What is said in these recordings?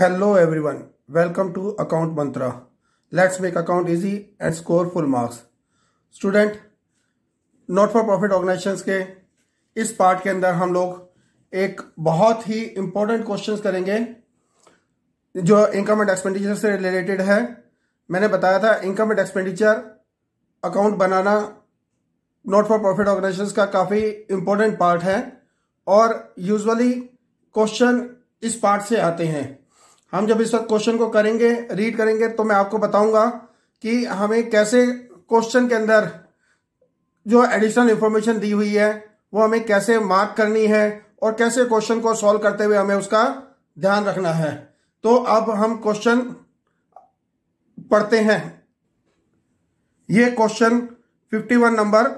Hello everyone welcome to Account Mantra let's make account easy and score full marks student not for profit organisations के इस part के अंदर हम लोग एक बहुत ही इंपॉर्टेंट क्वेश्चन करेंगे जो इनकम एंड एक्सपेंडिचर से रिलेटेड है मैंने बताया था इनकम एंड एक्सपेंडिचर अकाउंट बनाना नॉट फॉर प्रॉफिट ऑर्गेनाइजेशन का काफ़ी इंपॉर्टेंट पार्ट है और यूजली क्वेश्चन इस पार्ट से आते हैं हम जब इस वक्त क्वेश्चन को करेंगे रीड करेंगे तो मैं आपको बताऊंगा कि हमें कैसे क्वेश्चन के अंदर जो एडिशनल इंफॉर्मेशन दी हुई है वो हमें कैसे मार्क करनी है और कैसे क्वेश्चन को सॉल्व करते हुए हमें उसका ध्यान रखना है तो अब हम क्वेश्चन पढ़ते हैं ये क्वेश्चन 51 नंबर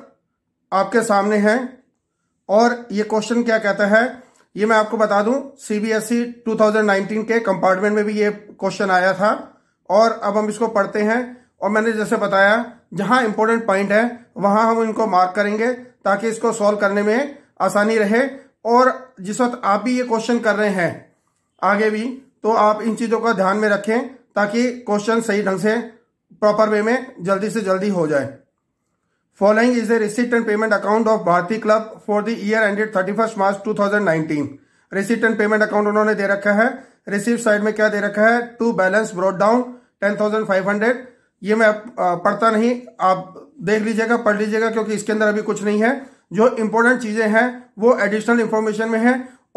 आपके सामने है और ये क्वेश्चन क्या कहता है ये मैं आपको बता दूं सीबीएसई 2019 e के कंपार्टमेंट में भी ये क्वेश्चन आया था और अब हम इसको पढ़ते हैं और मैंने जैसे बताया जहां इंपॉर्टेंट पॉइंट है वहां हम इनको मार्क करेंगे ताकि इसको सॉल्व करने में आसानी रहे और जिस वक्त आप भी ये क्वेश्चन कर रहे हैं आगे भी तो आप इन चीजों का ध्यान में रखें ताकि क्वेश्चन सही ढंग से प्रॉपर वे में जल्दी से जल्दी हो जाए Following is a receipt and payment account of Bharti Club for the year ended 31st March 2019. Receipt and payment account उन्होंने दे रखा है रिसिप्ट साइड में क्या दे रखा है to balance brought down ten thousand five hundred ये मैं पढ़ता नहीं आप देख लीजिएगा पढ़ लीजिएगा क्योंकि इसके अंदर अभी कुछ नहीं है जो इंपॉर्टेंट चीजें हैं वो एडिशनल इन्फॉर्मेशन में है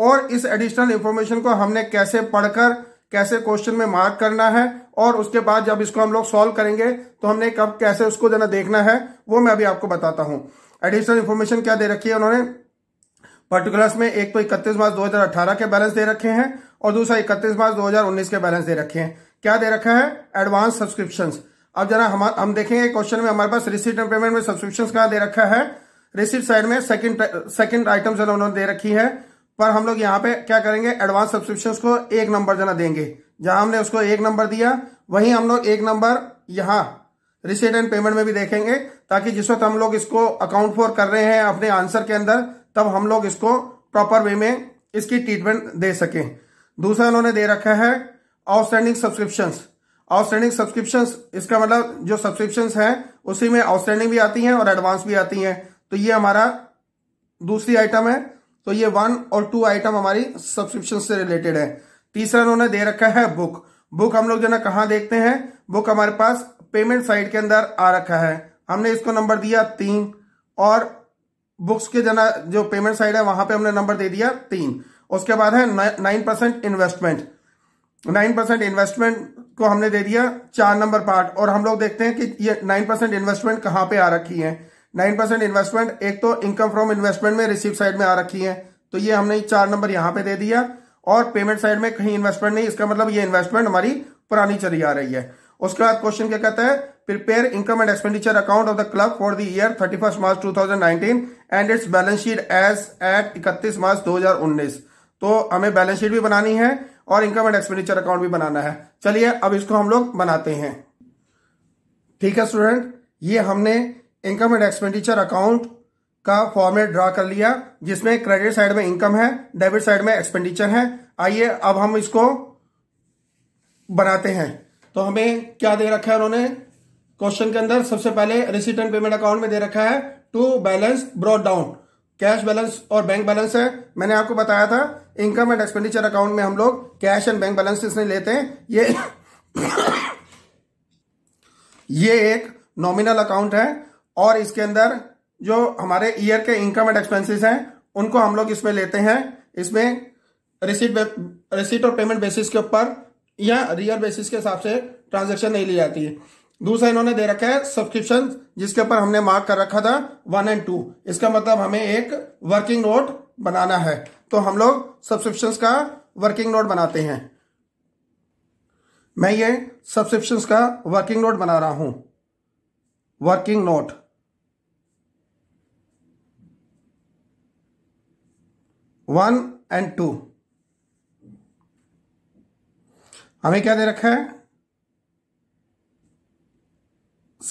और इस एडिशनल इन्फॉर्मेशन को हमने कैसे पढ़कर कैसे क्वेश्चन में मार्क करना है और उसके बाद जब इसको हम लोग सॉल्व करेंगे तो हमने कब कैसे उसको जना देखना है वो मैं अभी आपको बताता हूं एडिशनल इन्फॉर्मेशन क्या दे रखी है उन्होंने पर्टिकुलर्स में एक तो इकतीस मार्च दो के बैलेंस दे रखे हैं और दूसरा इकतीस मार्च दो के बैलेंस दे रखे हैं क्या दे रखा है एडवांस सब्सक्रिप्शन अब जरा हम हम देखेंगे क्वेश्चन में हमारे पास रिसिप्ट एंड पेमेंट में सब्सक्रिप्शन कहा दे रखा है रिसिप्ट साइड में सेकंड सेकंड आइटम जो उन्होंने दे रखी है पर हम लोग यहाँ पे क्या करेंगे एडवांस सब्सक्रिप्शन को एक नंबर जना देंगे जहां हमने उसको एक नंबर दिया वहीं हम लोग एक नंबर यहाँ रिसीट एंड पेमेंट में भी देखेंगे ताकि जिस वक्त हम लोग इसको अकाउंट फॉर कर रहे हैं अपने आंसर के अंदर तब हम लोग इसको प्रॉपर वे में इसकी ट्रीटमेंट दे सकें दूसरा उन्होंने दे रखा है आउटस्टैंडिंग सब्सक्रिप्शन आउटस्टैंडिंग सब्सक्रिप्शन इसका मतलब जो सब्सक्रिप्शन है उसी में आउटस्टैंडिंग भी आती है और एडवांस भी आती है तो ये हमारा दूसरी आइटम है तो ये वन और टू आइटम हमारी सब्सक्रिप्शन से रिलेटेड है तीसरा उन्होंने दे रखा है बुक बुक हम लोग जो ना कहा देखते हैं बुक हमारे पास पेमेंट साइड के अंदर आ रखा है हमने इसको नंबर दिया तीन और बुक्स के जना जो पेमेंट साइड है वहां पे हमने नंबर दे दिया तीन उसके बाद है nine percent investment nine percent investment को हमने दे दिया चार नंबर पार्ट और हम लोग देखते हैं कि ये नाइन परसेंट इन्वेस्टमेंट कहाँ पे आ रखी है नाइन परसेंट इन्वेस्टमेंट एक तो इनकम फ्रॉम इन्वेस्टमेंट में रिसीव साइड में आ रखी है तो ये हमने चार नंबर यहां पे दे दिया और पेमेंट साइड में कहीं इन्वेस्टमेंट नहीं इसका मतलब ये इन्वेस्टमेंट हमारी पुरानी चली आ रही है उसके बाद क्वेश्चन क्या कहता है prepare income and expenditure account of the club for the year 31 March two and its balance sheet as at इकतीस मार्च दो तो हमें बैलेंस शीट भी बनानी है और इनकम एंड एक्सपेंडिचर अकाउंट भी बनाना है चलिए अब इसको हम लोग बनाते हैं ठीक है स्टूडेंट ये हमने इनकम एंड एक्सपेंडिचर अकाउंट का फॉर्मेट ड्रा कर लिया जिसमें क्रेडिट साइड में इनकम है डेबिट साइड में एक्सपेंडिचर है आइए अब हम इसको बनाते हैं तो हमें क्या दे रखा है उन्होंने क्वेश्चन के अंदर सबसे पहले रिसीट एंड पेमेंट अकाउंट में दे रखा है to balance brought down cash balance और बैंक बैलेंस है मैंने आपको बताया था इनकम एंड एक्सपेंडिचर अकाउंट में हम लोग कैश एंड बैंक बैलेंस इसने लेते हैं ये ये एक नॉमिनल अकाउंट है और इसके अंदर जो हमारे ईयर के इनकम एंड एक्सपेंसेस हैं उनको हम लोग इसमें लेते हैं इसमें रिसीट रिसीट और पेमेंट बेसिस के ऊपर या रियर बेसिस के हिसाब से ट्रांजेक्शन नहीं ली जाती है दूसरा इन्होंने दे रखा है सब्सक्रिप्शन जिसके ऊपर हमने मार्क कर रखा था वन एंड टू इसका मतलब हमें एक वर्किंग नोट बनाना है तो हम लोग सब्सक्रिप्शन का वर्किंग नोट बनाते हैं मैं ये सब्सक्रिप्शन का वर्किंग नोट बना रहा हूं working note one and two हमें क्या दे रखा है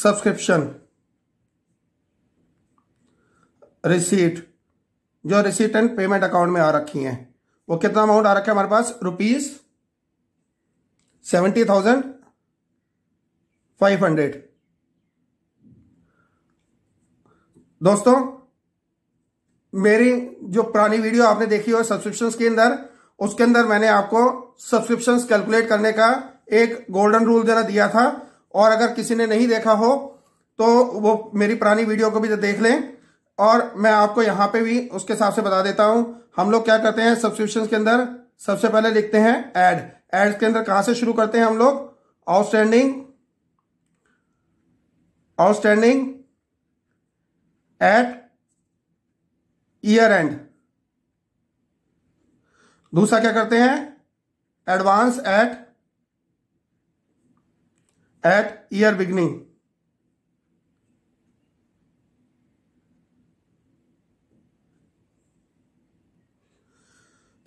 सब्सक्रिप्शन रिसीट जो रिसीट एंड पेमेंट अकाउंट में आ रखी है वो कितना अमाउंट आ रखा है हमारे पास rupees seventy thousand five hundred दोस्तों मेरी जो पुरानी वीडियो आपने देखी हो सब्सक्रिप्शन के अंदर उसके अंदर मैंने आपको सब्सक्रिप्शन कैलकुलेट करने का एक गोल्डन रूल जरा दिया था और अगर किसी ने नहीं देखा हो तो वो मेरी पुरानी वीडियो को भी तो देख लें और मैं आपको यहां पे भी उसके हिसाब से बता देता हूं हम लोग क्या करते हैं सब्सक्रिप्शन के अंदर सबसे पहले लिखते हैं एड एड के अंदर कहां से शुरू करते हैं हम लोग outstanding outstanding at year end दूसरा क्या करते हैं advance at at year beginning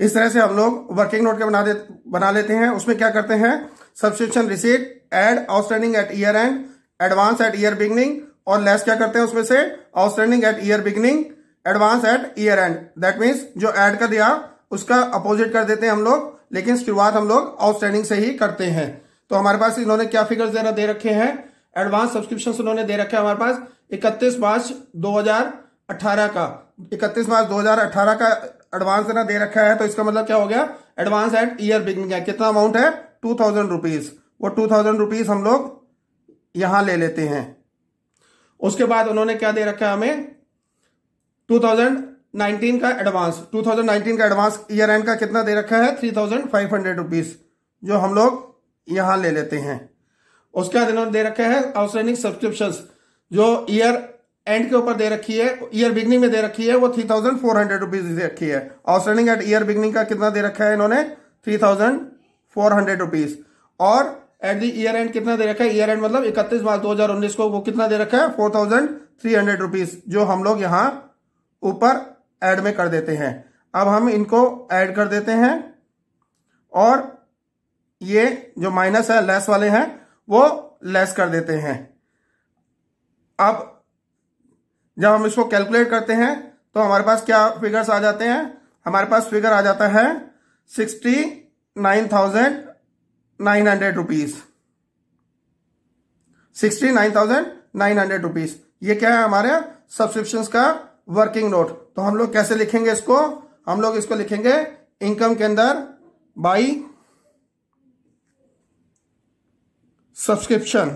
इस तरह से हम लोग वर्किंग नोट के बना दे बना लेते हैं उसमें क्या करते हैं subscription receipt add outstanding at year end advance at year beginning और लेस क्या करते हैं उसमें से outstanding at year beginning advance at year end that means जो एड का दिया उसका अपोजिट कर देते हैं हम लोग लेकिन शुरुआत हम लोग आउटस्टैंडिंग से ही करते हैं तो हमारे पास इन्होंने क्या फिगर्स देना दे रखे हैं एडवांस सब्सक्रिप्शन उन्होंने दे रखे हमारे पास 31 मार्च 2018 का 31 मार्च 2018 का एडवांस देना दे रखा है तो इसका मतलब क्या हो गया एडवांस एट ईयर बिगनिंग है कितना अमाउंट है टू थाउजेंड रुपीज वो टू थाउजेंड रुपीज हम लोग यहां ले लेते हैं उसके बाद उन्होंने क्या दे रखा है हमें 2019 का एडवांस 2019 का एडवांस ईयर एंड का कितना दे रखा है three thousand five hundred rupees जो हम लोग यहां ले लेते हैं उसके बाद इन्होंने दे रखा है आउटस्टैंडिंग सब्सक्रिप्शन जो ईयर एंड के ऊपर दे रखी है ईयर बिगनिंग में दे रखी है वो three thousand four hundred rupees दे रखी है आउटस्टैंडिंग एट ईयर बिगनिंग का कितना दे रखा है इन्होंने three thousand four hundred rupees और एट दी ईयर एंड कितना दे रखा है ईयर एंड मतलब इकतीस मार्च दो हजार उन्नीस को वो कितना दे रखा है four thousand three hundred rupees जो हम लोग यहाँ ऊपर ऐड में कर देते हैं अब हम इनको ऐड कर देते हैं और ये जो माइनस है लेस वाले हैं वो लेस कर देते हैं अब जब हम इसको कैलकुलेट करते हैं तो हमारे पास क्या फिगर्स आ जाते हैं हमारे पास फिगर आ जाता है sixty nine thousand nine hundred rupees sixty nine thousand nine hundred rupees ये क्या है हमारे सब्सक्रिप्शन का वर्किंग नोट तो हम लोग कैसे लिखेंगे इसको हम लोग इसको लिखेंगे इनकम के अंदर बाई सब्सक्रिप्शन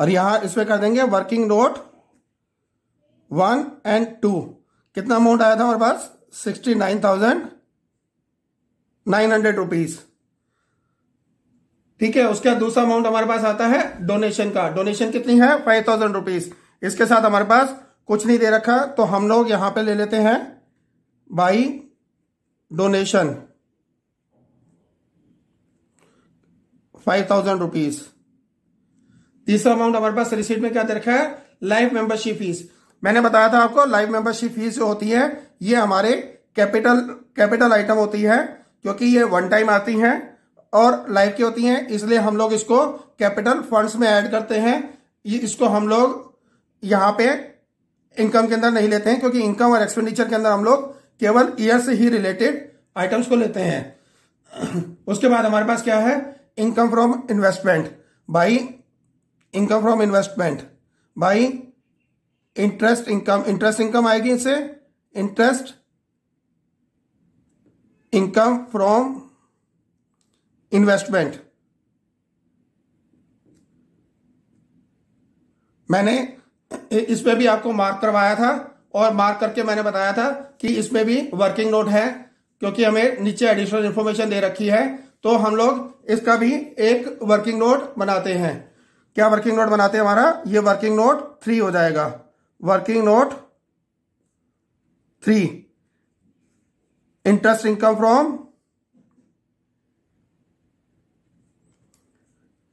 और यहां इसमें कर देंगे working note one and two कितना अमाउंट आया था हमारे पास sixty nine thousand nine hundred rupees ठीक है उसके बाद दूसरा अमाउंट हमारे पास आता है डोनेशन का डोनेशन कितनी है फाइव थाउजेंड रुपीज इसके साथ हमारे पास कुछ नहीं दे रखा तो हम लोग यहां पे ले लेते हैं by donation five thousand rupees तीसरा अमाउंट हमारे पास रिसीट में क्या दे रखा है लाइफ मेंबरशिप फीस मैंने बताया था आपको लाइफ मेंबरशिप फीस जो होती है ये हमारे कैपिटल कैपिटल आइटम होती है क्योंकि ये वन टाइम आती है और लाइफ की होती हैं इसलिए हम लोग इसको कैपिटल फंड्स में ऐड करते हैं ये इसको हम लोग यहाँ पे इनकम के अंदर नहीं लेते हैं क्योंकि इनकम और एक्सपेंडिचर के अंदर हम लोग केवल ईयर से ही रिलेटेड आइटम्स को लेते हैं उसके बाद हमारे पास क्या है income from investment by income from investment by interest income interest income आएगी इससे इंटरेस्ट इनकम फ्रॉम इन्वेस्टमेंट मैंने इसमें भी आपको मार्क करवाया था और मार्क करके मैंने बताया था कि इसमें भी वर्किंग नोट है क्योंकि हमें नीचे एडिशनल इन्फॉर्मेशन दे रखी है तो हम लोग इसका भी एक वर्किंग नोट बनाते हैं क्या वर्किंग नोट बनाते हैं हमारा ये वर्किंग नोट थ्री हो जाएगा working note three interest income from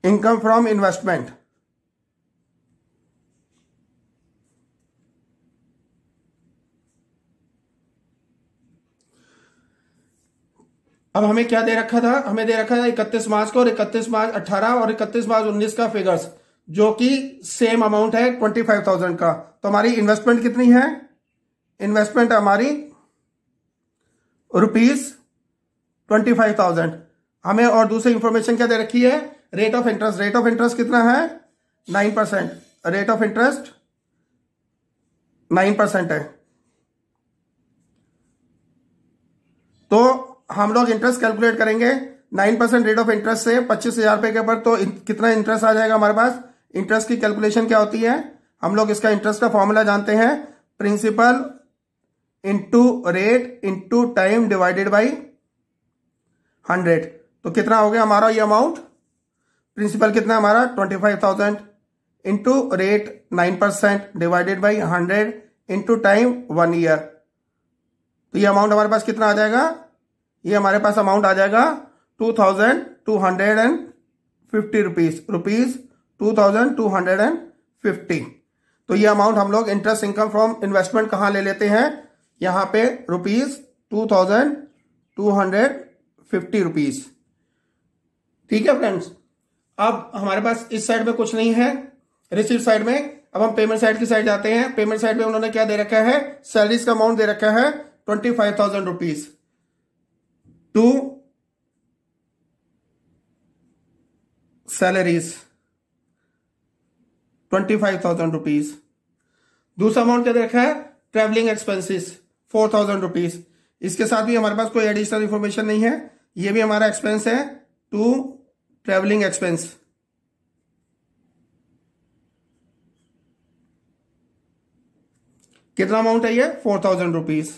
income from investment अब हमें क्या दे रखा था हमें दे रखा था 31 मार्च को और 31 मार्च 18 और 31 मार्च 19 का फिगर्स जो कि सेम अमाउंट है 25,000 का तो हमारी इन्वेस्टमेंट कितनी है इन्वेस्टमेंट हमारी रुपीज 25,000 हमें और दूसरी इंफॉर्मेशन क्या दे रखी है rate of interest rate of interest कितना है nine percent rate of interest nine percent है तो हम लोग इंटरेस्ट कैलकुलेट करेंगे nine percent rate of interest से पच्चीस हजार रुपए के ऊपर तो कितना इंटरेस्ट आ जाएगा हमारे पास इंटरेस्ट की कैलकुलेशन क्या होती है हम लोग इसका इंटरेस्ट का फॉर्मूला जानते हैं principal into rate into time divided by hundred तो कितना हो गया हमारा ये अमाउंट प्रिंसिपल कितना हमारा twenty five thousand into rate nine percent divided by hundred into time one year तो ये अमाउंट हमारे पास कितना आ जाएगा ये हमारे पास अमाउंट आ जाएगा two thousand two hundred and fifty rupees rupees two thousand two hundred and fifty तो ये अमाउंट हम लोग इंटरेस्ट इनकम फ्रॉम इन्वेस्टमेंट कहाँ ले लेते हैं यहाँ पे rupees two thousand two hundred fifty rupees ठीक है फ्रेंड्स अब हमारे पास इस साइड में कुछ नहीं है रिसीव साइड में अब हम पेमेंट साइड की साइड जाते हैं पेमेंट साइड में उन्होंने क्या दे रखा है सैलरीज का अमाउंट दे रखा है twenty five thousand rupees to salaries twenty five thousand rupees दूसरा अमाउंट क्या दे रखा है travelling expenses four thousand rupees इसके साथ भी हमारे पास कोई एडिशनल इंफॉर्मेशन नहीं है ये भी हमारा एक्सपेंस है टू ट्रेवलिंग एक्सपेंस कितना अमाउंट है ये four thousand rupees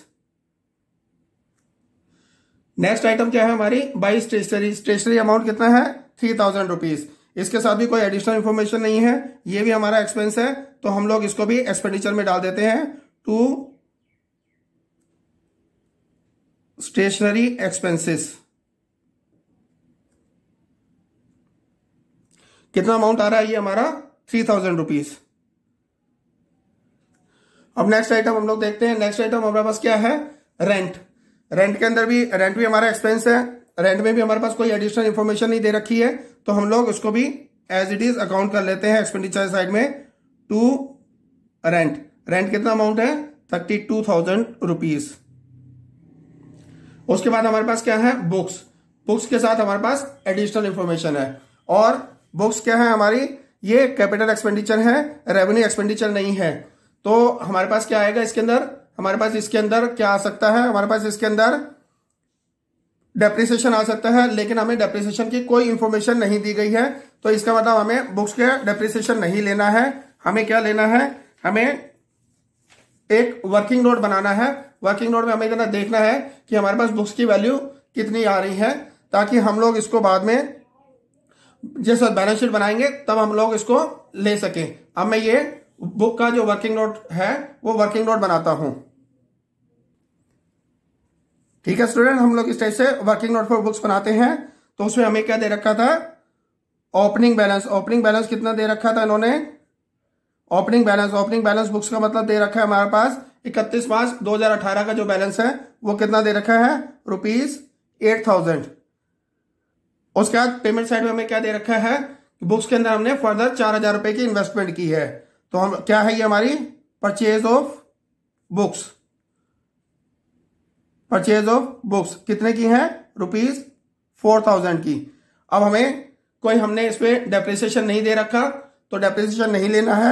next item क्या है हमारी बाई स्टेशनरी स्टेशनरी अमाउंट कितना है थ्री थाउजेंड रुपीज इसके साथ भी कोई एडिशनल इन्फॉर्मेशन नहीं है ये भी हमारा एक्सपेंस है तो हम लोग इसको भी एक्सपेंडिचर में डाल देते हैं टू स्टेशनरी एक्सपेंसेस कितना अमाउंट आ रहा है ये हमारा थ्री थाउजेंड रुपीज अब नेक्स्ट आइटम हम लोग देखते हैं नेक्स्ट आइटम हमारे पास क्या है रेंट रेंट के अंदर भी रेंट भी हमारा एक्सपेंस है रेंट में भी हमारे पास कोई एडिशनल इन्फॉर्मेशन नहीं दे रखी है तो हम लोग उसको भी एज इट इज अकाउंट कर लेते हैं एक्सपेंडिचर साइड में टू रेंट रेंट कितना अमाउंट है थर्टी टू थाउजेंड रुपीज उसके बाद हमारे पास क्या है बुक्स बुक्स के साथ हमारे पास एडिशनल इंफॉर्मेशन है और बुक्स क्या है हमारी ये कैपिटल एक्सपेंडिचर है रेवेन्यू एक्सपेंडिचर नहीं है तो हमारे पास क्या आएगा इसके अंदर हमारे पास इसके अंदर क्या आ सकता है हमारे पास इसके अंदर डेप्रिसिएशन आ सकता है लेकिन हमें डेप्रिसिएशन की कोई इंफॉर्मेशन नहीं दी गई है तो इसका मतलब हमें बुक्स के डेप्रिसिएशन नहीं लेना है हमें क्या लेना है हमें एक वर्किंग नोट बनाना है वर्किंग नोट में हमें इतना देखना है कि हमारे पास बुक्स की वैल्यू कितनी आ रही है ताकि हम लोग इसको बाद में जैसा बैलेंस शीट बनाएंगे तब हम लोग इसको ले सके अब मैं ये बुक का जो वर्किंग नोट है वो वर्किंग नोट बनाता हूं ठीक है स्टूडेंट हम लोग इस टाइप से वर्किंग नोट फॉर बुक्स बनाते हैं तो उसमें हमें क्या दे रखा था ओपनिंग बैलेंस ओपनिंग बैलेंस कितना दे रखा था इन्होंने opening balance opening balance books का मतलब दे रखा है हमारे पास इकतीस मार्च 2018 का जो बैलेंस है वो कितना दे रखा है रुपीज एट थाउजेंड उसके बाद पेमेंट साइड में हमें क्या दे रखा है बुक्स के अंदर हमने फर्दर चार हजार रुपए की इन्वेस्टमेंट की है तो हम क्या है ये हमारी purchase of books purchase of books कितने की है रुपीज फोर थाउजेंड की अब हमें कोई हमने इस पर डेप्रिसिएशन नहीं दे रखा तो डेप्रिसिएशन नहीं लेना है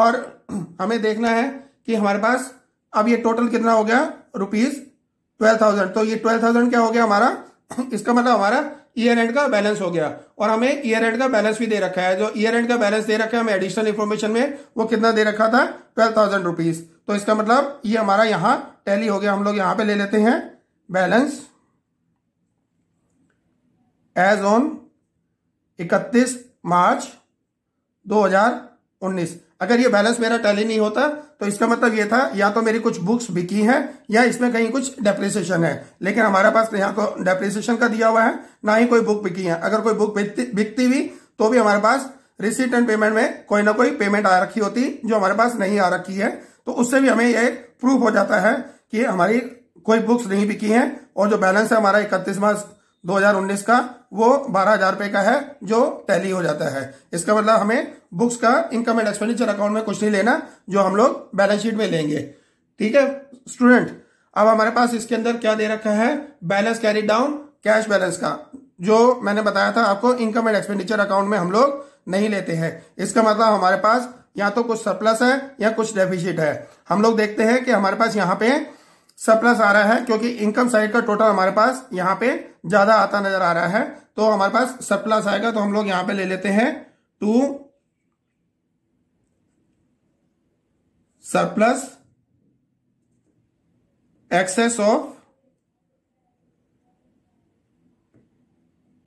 और हमें देखना है कि हमारे पास अब ये टोटल कितना हो गया रुपीज ट्वेल्व थाउजेंड तो ये ट्वेल्व थाउजेंड क्या हो गया हमारा इसका मतलब हमारा ईयर एंड का बैलेंस हो गया और हमें ईयर एंड का बैलेंस भी दे रखा है जो ईयर एंड का बैलेंस दे रखा है हमें एडिशनल इन्फॉर्मेशन में वो कितना दे रखा था ट्वेल्व थाउजेंड रुपीज तो इसका मतलब ये हमारा यहां टैली हो गया हम लोग यहां पे ले लेते हैं बैलेंस एज ऑन इकतीस मार्च दो अगर ये बैलेंस मेरा टैली नहीं होता तो इसका मतलब ये था या तो मेरी कुछ बुक्स बिकी हैं या इसमें कहीं कुछ डेप्रिसिएशन है लेकिन हमारे पास तो यहाँ तो डेप्रिसिएशन का दिया हुआ है ना ही कोई बुक बिकी है अगर कोई बुक बिकती हुई तो भी हमारे पास रिसीट एंड पेमेंट में कोई ना कोई पेमेंट आ रखी होती जो हमारे पास नहीं आ रखी है तो उससे भी हमें यह प्रूफ हो जाता है कि हमारी कोई बुक्स नहीं बिकी है और जो बैलेंस है हमारा इकतीस मार्च 2019 का वो बारह हजार रुपए का है जो टैली हो जाता है इसका मतलब हमें बुक्स का इनकम एंड एक्सपेंडिचर अकाउंट में कुछ नहीं लेना जो हम लोग बैलेंस शीट में लेंगे ठीक है स्टूडेंट अब हमारे पास इसके अंदर क्या दे रखा है balance carried down cash balance का जो मैंने बताया था आपको इनकम एंड एक्सपेंडिचर अकाउंट में हम लोग नहीं लेते हैं इसका मतलब हमारे पास या तो कुछ सरप्लस है या कुछ डेफिशिट है हम लोग देखते हैं कि हमारे पास यहाँ पे सरप्लस आ रहा है क्योंकि इनकम साइड का टोटल हमारे पास यहाँ पे ज्यादा आता नजर आ रहा है तो हमारे पास सरप्लस आएगा तो हम लोग यहाँ पे ले लेते हैं to surplus excess of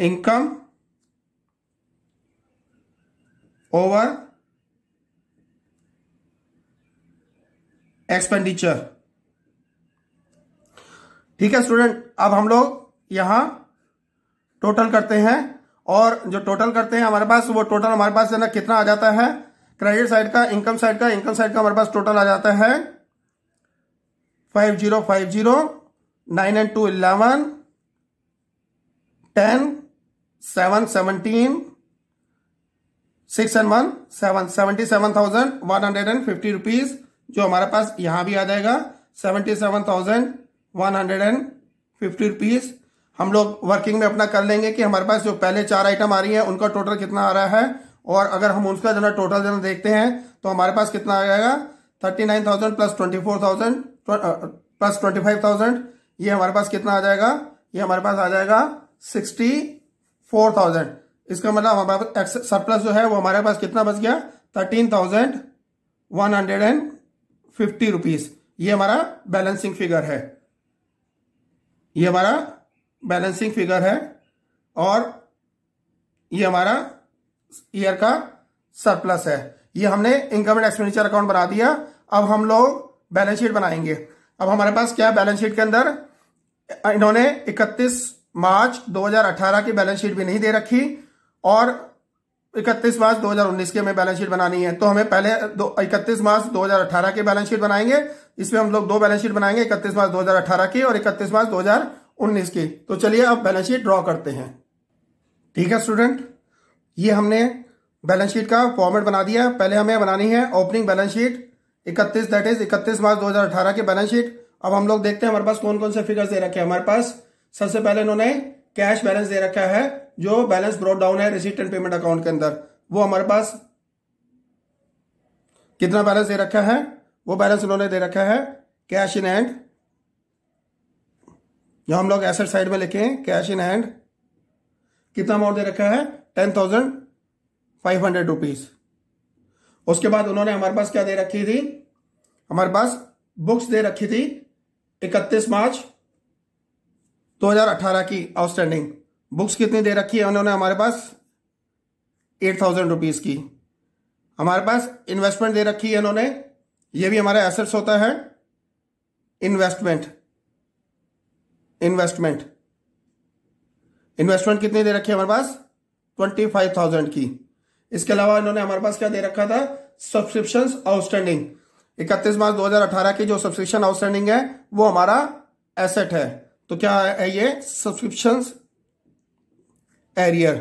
income over expenditure ठीक है स्टूडेंट अब हम लोग यहां टोटल करते हैं और जो टोटल करते हैं हमारे पास वो टोटल हमारे पास ना कितना आ जाता है क्रेडिट साइड का इनकम साइड का इनकम साइड का हमारे पास टोटल आ जाता है five zero five zero nine and two eleven ten seven seventeen six and one seven seventy seven thousand one hundred and fifty rupees जो हमारे पास यहां भी आ जाएगा seventy seven thousand one hundred and fifty rupees हम लोग working में अपना कर लेंगे कि हमारे पास जो पहले चार आइटम आ रही है उनका टोटल कितना आ रहा है और अगर हम उसका जरा टोटल जरा देखते हैं तो हमारे पास कितना आ जाएगा thirty nine thousand plus twenty four thousand plus twenty five thousand ये हमारे पास कितना आ जाएगा ये हमारे पास आ जाएगा सिक्सटी फोर थाउजेंड इसका मतलब हमारे पास सरप्लस जो है वो हमारे पास कितना बच गया thirteen thousand one hundred and fifty rupees ये हमारा बैलेंसिंग फिगर है ये हमारा बैलेंसिंग फिगर है और ये हमारा ईयर का सरप्लस है ये हमने इनकम एंड एक्सपेंडिचर अकाउंट बना दिया अब हम लोग बैलेंस शीट बनाएंगे अब हमारे पास क्या बैलेंस शीट के अंदर इन्होंने 31 मार्च 2018 की बैलेंस शीट भी नहीं दे रखी और इकतीस मार्च 2019 की हमें बैलेंस शीट बनानी है तो हमें पहले इकतीस मार्च 2018 की बैलेंस शीट बनाएंगे इसमें हम लोग दो बैलेंस शीट बनाएंगे इकतीस मार्च 2018 की और इकतीस मार्च 2019 की तो चलिए अब बैलेंस शीट ड्रॉ करते हैं ठीक है स्टूडेंट ये हमने बैलेंस शीट का फॉर्मेट बना दिया पहले हमें बनानी है ओपनिंग बैलेंस शीट इकतीस दैट इज इकतीस मार्च दो की बैलेंस शीट अब हम लोग देखते हैं हमारे पास कौन कौन से फिगर्स दे रखे हैं हमारे पास सबसे पहले इन्होंने कैश बैलेंस दे रखा है जो बैलेंस ब्रॉड डाउन है रिसीट एंड पेमेंट अकाउंट के अंदर वो हमारे पास कितना बैलेंस दे रखा है वो बैलेंस उन्होंने दे रखा है कैश इन हैंड जो हम लोग एसेट साइड में हैं कैश इन हैंड कितना अमाउंट दे रखा है ten thousand five hundred rupees उसके बाद उन्होंने हमारे पास क्या दे रखी थी हमारे पास बुक्स दे रखी थी इकतीस मार्च 2018 की आउटस्टैंडिंग बुक्स कितनी दे रखी है उन्होंने हमारे पास एट थाउजेंड रुपीज़ की हमारे पास इन्वेस्टमेंट दे रखी है उन्होंने ये भी हमारा एसेट्स होता है इन्वेस्टमेंट इन्वेस्टमेंट इन्वेस्टमेंट कितनी दे रखी है हमारे पास ट्वेंटी फाइव थाउजेंड की इसके अलावा इन्होंने हमारे पास क्या दे रखा था सब्सक्रिप्शन आउटस्टैंडिंग इकतीस मार्च अठारह की जो सब्सक्रिप्शन आउटस्टैंडिंग है वो हमारा एसेट है तो क्या है ये सब्सक्रिप्शन एरियर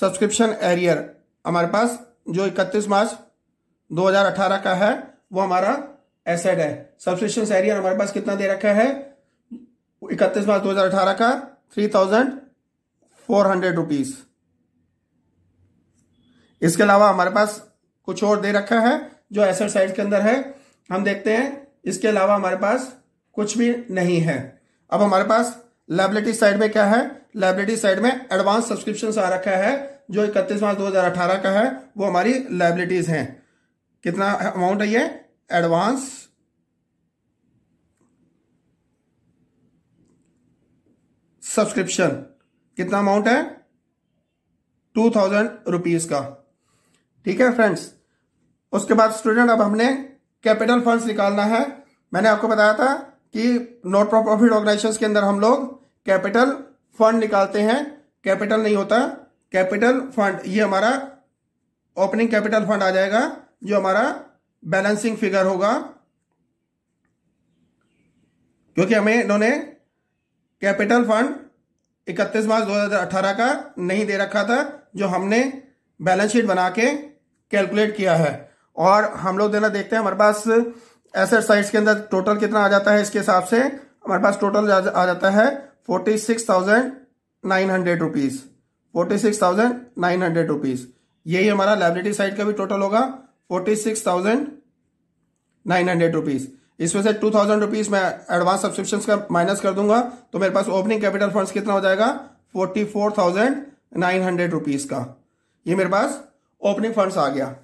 सब्सक्रिप्शन एरियर हमारे पास जो 31 मार्च 2018 का है वो हमारा एसेड है सब्सक्रिप्शन एरियर हमारे पास कितना दे रखा है 31 मार्च 2018 का three thousand four hundred rupees इसके अलावा हमारे पास कुछ और दे रखा है जो एसेड साइड के अंदर है हम देखते हैं इसके अलावा हमारे पास कुछ भी नहीं है अब हमारे पास लाइबिलिटी साइड में क्या है लाइबिलिटी साइड में एडवांस सब्सक्रिप्शन आ रखा है जो इकतीस मार्च दो का है वो हमारी लाइबिलिटीज है कितना अमाउंट है ये एडवांस सब्सक्रिप्शन कितना अमाउंट है टू थाउजेंड रुपीज का ठीक है फ्रेंड्स उसके बाद स्टूडेंट अब हमने कैपिटल फंड्स निकालना है मैंने आपको बताया था कि नॉट फॉर प्रॉफिट ऑर्गेनाइजेशन के अंदर हम लोग कैपिटल फंड निकालते हैं कैपिटल नहीं होता कैपिटल फंड ये हमारा ओपनिंग कैपिटल फंड आ जाएगा जो हमारा बैलेंसिंग फिगर होगा क्योंकि हमें इन्होंने कैपिटल फंड 31 मार्च 2018 का नहीं दे रखा था जो हमने बैलेंस शीट बना के कैलकुलेट किया है और हम लोग देना देखते हैं हमारे पास एसेट साइड्स के अंदर टोटल कितना आ जाता है इसके हिसाब से हमारे पास टोटल आ, जा, आ जाता है forty six thousand nine hundred rupees forty six thousand nine hundred rupees यही हमारा लाइब्रेटी साइड का भी टोटल होगा forty six thousand nine hundred rupees इसमें से टू थाउजेंड रुपीज मैं एडवांस सब्सक्रिप्शन का माइनस कर दूंगा तो मेरे पास ओपनिंग कैपिटल फंड कितना हो जाएगा forty four thousand nine hundred rupees का ये मेरे पास ओपनिंग फंड आ गया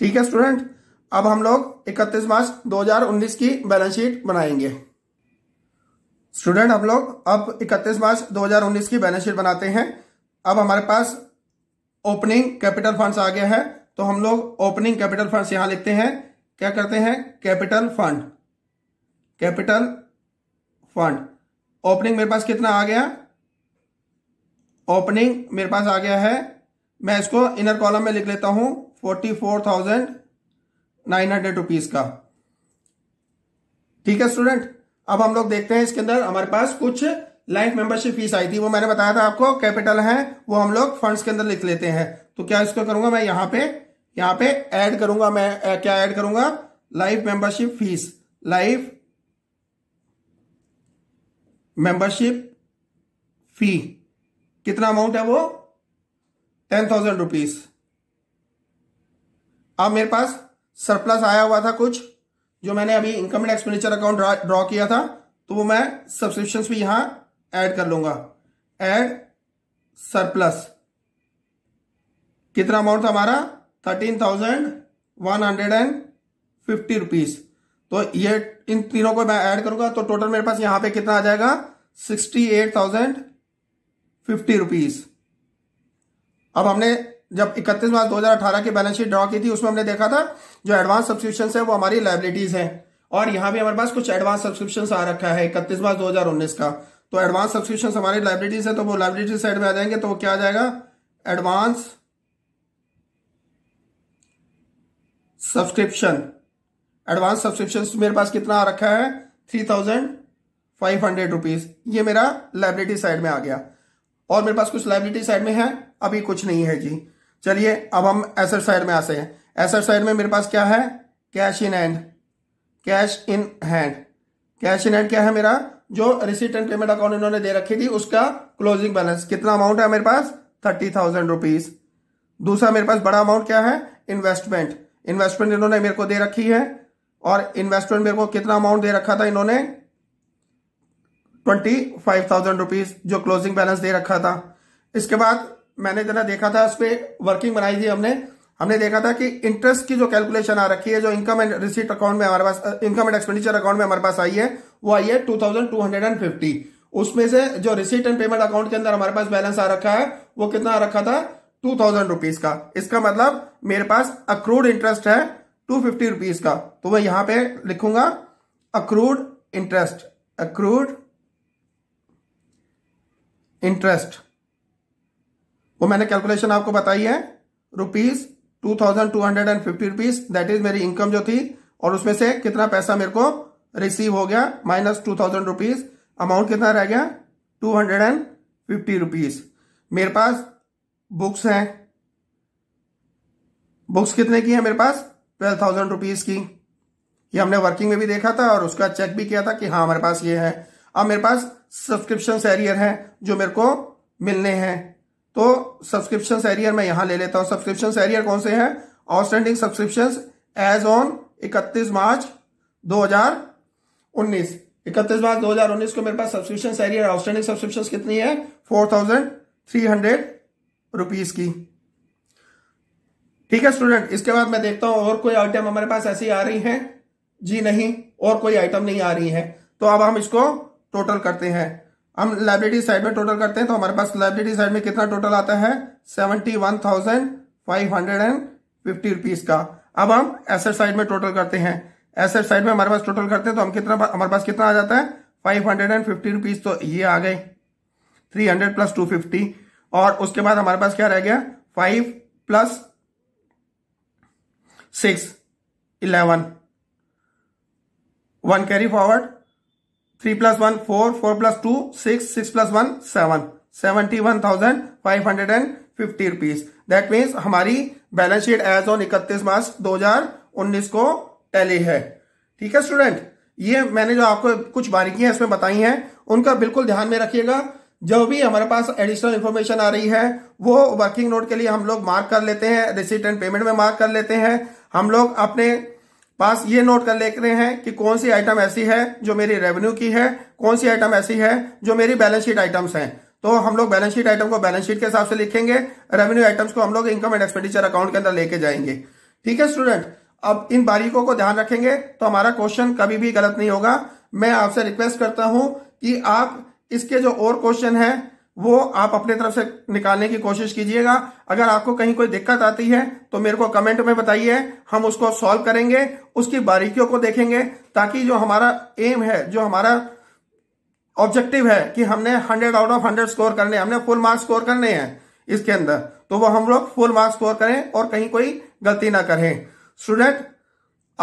ठीक है स्टूडेंट अब हम लोग 31 मार्च 2019 की बैलेंस शीट बनाएंगे स्टूडेंट हम लोग अब 31 मार्च 2019 की बैलेंस शीट बनाते हैं अब हमारे पास ओपनिंग कैपिटल फंड्स आ गया है तो हम लोग ओपनिंग कैपिटल फंड्स यहां लिखते हैं क्या करते हैं capital fund capital fund opening मेरे पास कितना आ गया ओपनिंग मेरे पास आ गया है मैं इसको इनर कॉलम में लिख लेता हूं forty four thousand nine hundred rupees का ठीक है स्टूडेंट अब हम लोग देखते हैं इसके अंदर हमारे पास कुछ लाइफ मेंबरशिप फीस आई थी वो मैंने बताया था आपको कैपिटल है वो हम लोग फंड्स के अंदर लिख लेते हैं तो क्या इसको करूंगा मैं यहां पे यहां पे ऐड करूंगा मैं क्या ऐड करूंगा life membership fees life membership fee कितना अमाउंट है वो टेन थाउजेंड रुपीज अब मेरे पास सरप्लस आया हुआ था कुछ जो मैंने अभी income and expenditure account draw किया था तो वो मैं सब्सक्रिप्शन भी यहां ऐड कर लूंगा एड सरप्लस कितना अमाउंट था हमारा thirteen thousand one hundred and fifty rupees तो ये इन तीनों को मैं ऐड करूंगा तो टोटल मेरे पास यहां पे कितना आ जाएगा sixty eight thousand fifty rupees अब हमने जब इकतीस मार्च 2018 की बैलेंस शीट ड्रॉ की थी उसमें हमने देखा था जो एडवांस सब्सक्रिप्शन है वो हमारी लाइबिलिटीज है और यहाँ भी हमारे पास कुछ एडवांस सब्सक्रिप्शन आ रखा है इकतीस मार्च दो का तो एडवांस सब्सक्रिप्शन हमारी लाइबिलिटीज है तो वो लाइबिलिटी साइड में आ जाएंगे तो वो क्या आ जाएगा एडवांस सब्सक्रिप्शन एडवांस सब्सक्रिप्शन मेरे पास कितना आ रखा है three thousand five hundred rupees ये मेरा लाइब्रेटी साइड में आ गया और मेरे पास कुछ लाइब्रेटी साइड में है अभी कुछ नहीं है जी चलिए अब हम एसेट साइड में आते हैं एसेट साइड में मेरे पास क्या है cash in hand cash in hand cash in hand क्या है मेरा जो रिसीट एंड पेमेंट अकाउंट इन्होंने दे रखी थी उसका क्लोजिंग बैलेंस कितना अमाउंट है मेरे पास थर्टी थाउजेंड रुपीज दूसरा मेरे पास बड़ा अमाउंट क्या है इन्वेस्टमेंट इन्वेस्टमेंट इन्होंने मेरे को दे रखी है और इन्वेस्टमेंट मेरे को कितना अमाउंट दे रखा था इन्होंने ट्वेंटी फाइव थाउजेंड रुपीज जो क्लोजिंग बैलेंस दे रखा था इसके बाद मैंने जरा देखा था उस पर वर्किंग बनाई थी हमने हमने देखा था कि इंटरेस्ट की जो कैलकुलेशन आ रखी है जो इनकम एंड रिसीट अकाउंट में हमारे पास इनकम एंड एक्सपेंडिचर अकाउंट में हमारे पास आई है वो आई है two thousand two hundred and fifty उसमें से जो रिसीट एंड पेमेंट अकाउंट के अंदर हमारे पास बैलेंस आ रखा है वो कितना आ रखा था टू थाउजेंड रुपीज का इसका मतलब मेरे पास अक्रूड इंटरेस्ट है टू फिफ्टी रुपीज का तो मैं यहां पे लिखूंगा अक्रूड इंटरेस्ट अक्रूड इंटरेस्ट वो मैंने कैलकुलेशन आपको बताई है rupees two thousand two hundred and fifty rupees that is मेरी इनकम जो थी और उसमें से कितना पैसा मेरे को रिसीव हो गया minus two thousand rupees amount कितना रह गया two hundred and fifty rupees मेरे पास बुक्स हैं बुक्स कितने की है मेरे पास ट्वेल्व थाउजेंड रुपीज की ये हमने वर्किंग में भी देखा था और उसका चेक भी किया था कि हाँ हमारे पास ये है अब मेरे पास सब्सक्रिप्शन एरियर है जो मेरे को मिलने हैं तो सब्सक्रिप्शन एरियर मैं यहां ले लेता हूं सब्सक्रिप्शन एरियर कौन से हैं आउटस्टैंडिंग सब्सक्रिप्शन एज ऑन 31 मार्च 2019 31 मार्च 2019 को मेरे पास सब्सक्रिप्शन एरियर आउटस्टैंडिंग सब्सक्रिप्शन कितनी है फोर थाउजेंड की ठीक है स्टूडेंट इसके बाद मैं देखता हूं और कोई आइटम हमारे पास ऐसी आ रही है जी नहीं और कोई आइटम नहीं आ रही है तो अब हम इसको टोटल करते हैं हम लाइब्रेरी साइड में टोटल करते हैं तो हमारे पास लाइब्रेरी साइड में कितना टोटल आता है seventy one thousand five hundred and fifty rupees का अब हम एसेट साइड में टोटल करते हैं एसेट साइड में हमारे पास टोटल करते हैं तो हम कितना हमारे पास कितना आ जाता है five hundred and fifty rupees तो ये आ गए three hundred plus two fifty और उसके बाद हमारे पास क्या रह गया five plus six eleven one carry forward three plus one four four plus two six six plus one seven seventy one thousand five hundred and fifty rupees that means हमारी balance sheet as on इकतीस मार्च दो हजार उन्नीस को tally है ठीक है स्टूडेंट ये मैंने जो आपको कुछ बारीकियां इसमें बताई हैं उनका बिल्कुल ध्यान में रखिएगा जो भी हमारे पास एडिशनल इन्फॉर्मेशन आ रही है वो वर्किंग नोट के लिए हम लोग मार्क कर लेते हैं रिसीट एंड पेमेंट में मार्क कर लेते हैं हम लोग अपने पास ये नोट कर देख रहे हैं कि कौन सी आइटम ऐसी है जो मेरी रेवेन्यू की है कौन सी आइटम ऐसी है जो मेरी बैलेंस शीट आइटम्स हैं तो हम लोग बैलेंस शीट आइटम को बैलेंस शीट के हिसाब से लिखेंगे रेवेन्यू आइटम्स को हम लोग इनकम एंड एक्सपेंडिचर अकाउंट के अंदर लेके जाएंगे ठीक है स्टूडेंट अब इन बारीकों को ध्यान रखेंगे तो हमारा क्वेश्चन कभी भी गलत नहीं होगा मैं आपसे रिक्वेस्ट करता हूं कि आप इसके जो और क्वेश्चन है वो आप अपने तरफ से निकालने की कोशिश कीजिएगा अगर आपको कहीं कोई दिक्कत आती है तो मेरे को कमेंट में बताइए हम उसको सॉल्व करेंगे उसकी बारीकियों को देखेंगे ताकि जो हमारा एम है जो हमारा ऑब्जेक्टिव है कि हमने hundred out of hundred score करने हमने फुल मार्क्स स्कोर करने हैं इसके अंदर तो वो हम लोग फुल मार्क्स स्कोर करें और कहीं कोई गलती ना करें स्टूडेंट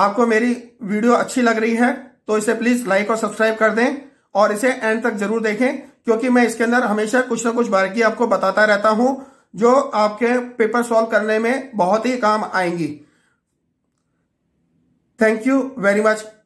आपको मेरी वीडियो अच्छी लग रही है तो इसे प्लीज लाइक और सब्सक्राइब कर दें और इसे एंड तक जरूर देखें क्योंकि मैं इसके अंदर हमेशा कुछ ना कुछ बारीकी आपको बताता रहता हूं जो आपके पेपर सॉल्व करने में बहुत ही काम आएंगी थैंक यू वेरी मच